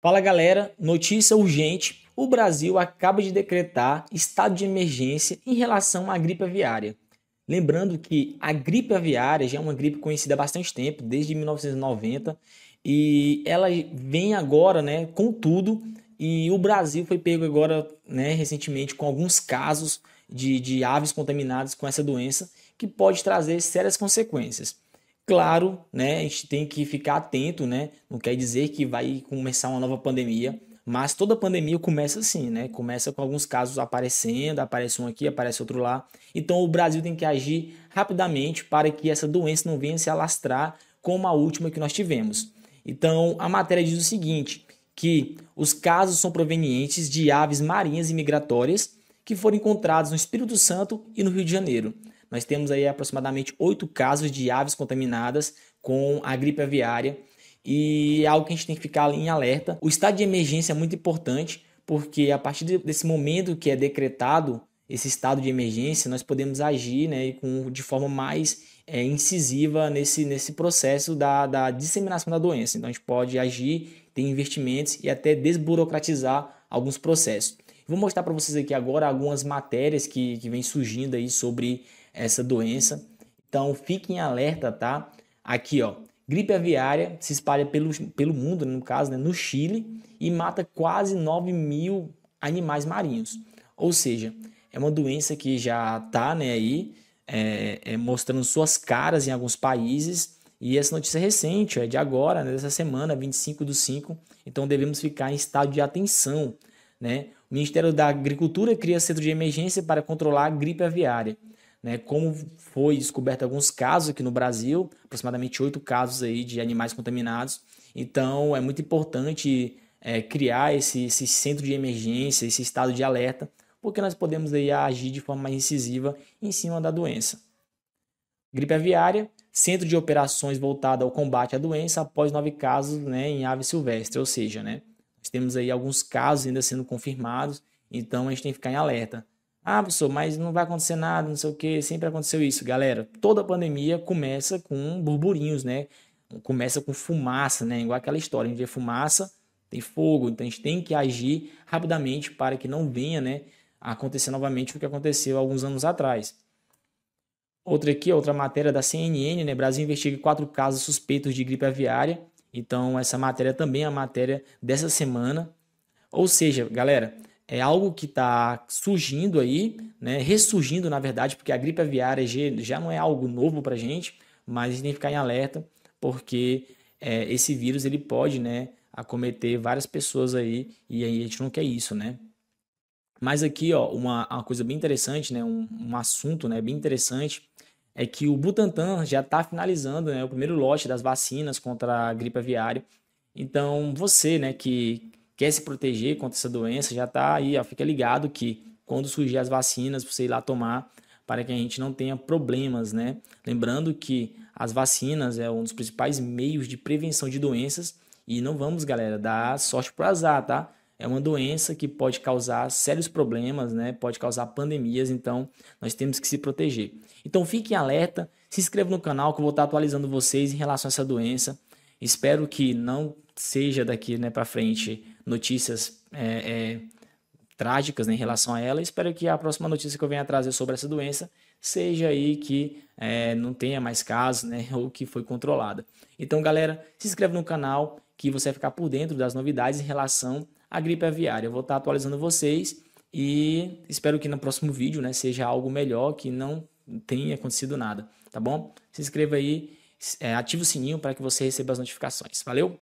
Fala galera, notícia urgente: o Brasil acaba de decretar estado de emergência em relação à gripe aviária. Lembrando que a gripe aviária já é uma gripe conhecida há bastante tempo, desde 1990, e ela vem agora, né, com tudo, e o Brasil foi pego agora, né, recentemente com alguns casos de, de aves contaminadas com essa doença que pode trazer sérias consequências. Claro, né, a gente tem que ficar atento, né? Não quer dizer que vai começar uma nova pandemia, mas toda pandemia começa assim, né? Começa com alguns casos aparecendo, aparece um aqui, aparece outro lá. Então o Brasil tem que agir rapidamente para que essa doença não venha se alastrar como a última que nós tivemos. Então a matéria diz o seguinte, que os casos são provenientes de aves marinhas e migratórias que foram encontrados no Espírito Santo e no Rio de Janeiro nós temos aí aproximadamente oito casos de aves contaminadas com a gripe aviária e é algo que a gente tem que ficar em alerta. O estado de emergência é muito importante porque a partir desse momento que é decretado esse estado de emergência, nós podemos agir né, com, de forma mais é, incisiva nesse, nesse processo da, da disseminação da doença. Então, a gente pode agir, ter investimentos e até desburocratizar alguns processos. Vou mostrar para vocês aqui agora algumas matérias que, que vem surgindo aí sobre essa doença. Então fiquem alerta, tá? Aqui, ó, gripe aviária se espalha pelo, pelo mundo, né, no caso, né, no Chile, e mata quase 9 mil animais marinhos. Ou seja, é uma doença que já tá né, aí, é, é, mostrando suas caras em alguns países. E essa notícia é recente, é de agora, né, dessa semana, 25 do 5. Então devemos ficar em estado de atenção. Né? O Ministério da Agricultura cria centro de emergência para controlar a gripe aviária né? Como foi descoberto alguns casos aqui no Brasil, aproximadamente oito casos aí de animais contaminados. Então é muito importante é, criar esse, esse centro de emergência, esse estado de alerta, porque nós podemos aí agir de forma mais incisiva em cima da doença. Gripe aviária, centro de operações voltado ao combate à doença após nove casos né, em ave silvestre, ou seja, né, nós temos aí alguns casos ainda sendo confirmados, então a gente tem que ficar em alerta. Ah, professor, mas não vai acontecer nada, não sei o que, sempre aconteceu isso. Galera, toda pandemia começa com burburinhos, né? Começa com fumaça, né? Igual aquela história, a gente vê fumaça, tem fogo, então a gente tem que agir rapidamente para que não venha, né? Acontecer novamente o que aconteceu alguns anos atrás. Outra aqui, outra matéria da CNN, né? Brasil investiga quatro casos suspeitos de gripe aviária. Então, essa matéria também é a matéria dessa semana. Ou seja, galera, é algo que está surgindo aí, né? ressurgindo na verdade, porque a gripe aviária já não é algo novo para a gente, mas a gente tem que ficar em alerta, porque é, esse vírus ele pode né, acometer várias pessoas aí, e aí a gente não quer isso, né? Mas aqui, ó, uma, uma coisa bem interessante, né, um, um assunto né, bem interessante, é que o Butantan já está finalizando né, o primeiro lote das vacinas contra a gripe aviária. Então, você né, que quer se proteger contra essa doença, já está aí, ó, fica ligado que quando surgir as vacinas, você ir lá tomar para que a gente não tenha problemas, né? Lembrando que as vacinas é um dos principais meios de prevenção de doenças e não vamos, galera, dar sorte por azar, tá? É uma doença que pode causar sérios problemas, né? Pode causar pandemias, então nós temos que se proteger. Então fiquem alerta, se inscreva no canal que eu vou estar atualizando vocês em relação a essa doença. Espero que não seja daqui né, para frente notícias é, é, trágicas né, em relação a ela. Espero que a próxima notícia que eu venha trazer sobre essa doença seja aí que é, não tenha mais casos né, ou que foi controlada. Então, galera, se inscreve no canal que você vai ficar por dentro das novidades em relação à gripe aviária. Eu vou estar tá atualizando vocês e espero que no próximo vídeo né, seja algo melhor, que não tenha acontecido nada, tá bom? Se inscreva aí é, ative o sininho para que você receba as notificações. Valeu?